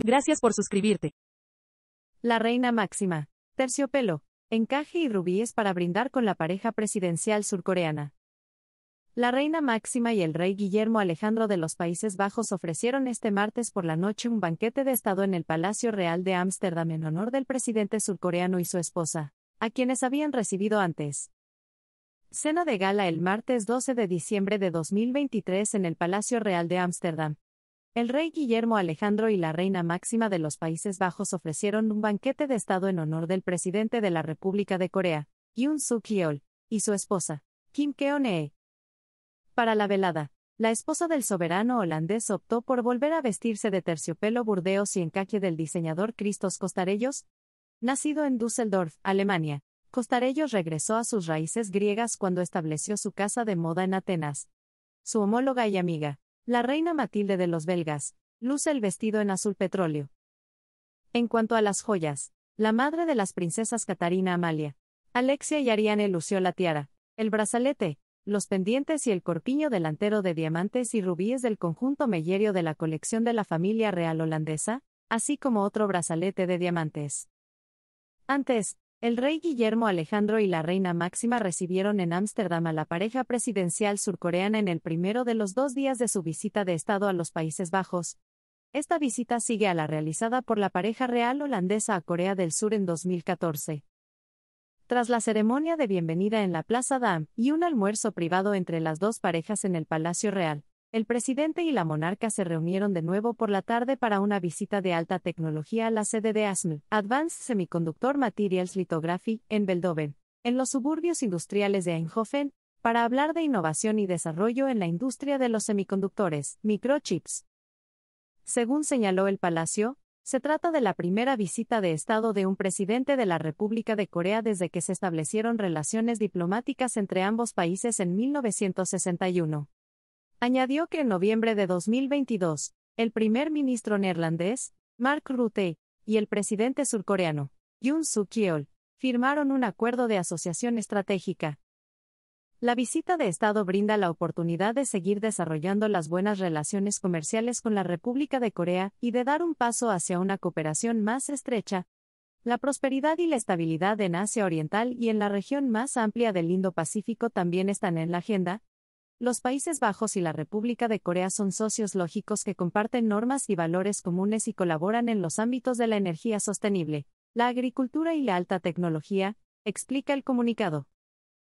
Gracias por suscribirte. La reina máxima. Terciopelo. Encaje y rubíes para brindar con la pareja presidencial surcoreana. La reina máxima y el rey Guillermo Alejandro de los Países Bajos ofrecieron este martes por la noche un banquete de Estado en el Palacio Real de Ámsterdam en honor del presidente surcoreano y su esposa, a quienes habían recibido antes. Cena de gala el martes 12 de diciembre de 2023 en el Palacio Real de Ámsterdam, el rey Guillermo Alejandro y la reina Máxima de los Países Bajos ofrecieron un banquete de Estado en honor del presidente de la República de Corea, Yoon Suk Yeol, y su esposa, Kim Keone. Para la velada, la esposa del soberano holandés optó por volver a vestirse de terciopelo burdeos y encaje del diseñador Christos Costarellos. Nacido en Düsseldorf, Alemania, Costarellos regresó a sus raíces griegas cuando estableció su casa de moda en Atenas. Su homóloga y amiga, la reina Matilde de los belgas, luce el vestido en azul petróleo. En cuanto a las joyas, la madre de las princesas Catarina Amalia, Alexia y Ariane lució la tiara, el brazalete, los pendientes y el corpiño delantero de diamantes y rubíes del conjunto mellerio de la colección de la familia real holandesa, así como otro brazalete de diamantes. Antes, el rey Guillermo Alejandro y la reina Máxima recibieron en Ámsterdam a la pareja presidencial surcoreana en el primero de los dos días de su visita de Estado a los Países Bajos. Esta visita sigue a la realizada por la pareja real holandesa a Corea del Sur en 2014. Tras la ceremonia de bienvenida en la Plaza Dam y un almuerzo privado entre las dos parejas en el Palacio Real, el presidente y la monarca se reunieron de nuevo por la tarde para una visita de alta tecnología a la sede de ASML, Advanced Semiconductor Materials Lithography, en Beldoven, en los suburbios industriales de Eindhoven, para hablar de innovación y desarrollo en la industria de los semiconductores, microchips. Según señaló el palacio, se trata de la primera visita de Estado de un presidente de la República de Corea desde que se establecieron relaciones diplomáticas entre ambos países en 1961. Añadió que en noviembre de 2022, el primer ministro neerlandés, Mark Rutte, y el presidente surcoreano, Yoon Suk-yeol, firmaron un acuerdo de asociación estratégica. La visita de Estado brinda la oportunidad de seguir desarrollando las buenas relaciones comerciales con la República de Corea y de dar un paso hacia una cooperación más estrecha. La prosperidad y la estabilidad en Asia Oriental y en la región más amplia del Indo-Pacífico también están en la agenda, los Países Bajos y la República de Corea son socios lógicos que comparten normas y valores comunes y colaboran en los ámbitos de la energía sostenible, la agricultura y la alta tecnología, explica el comunicado.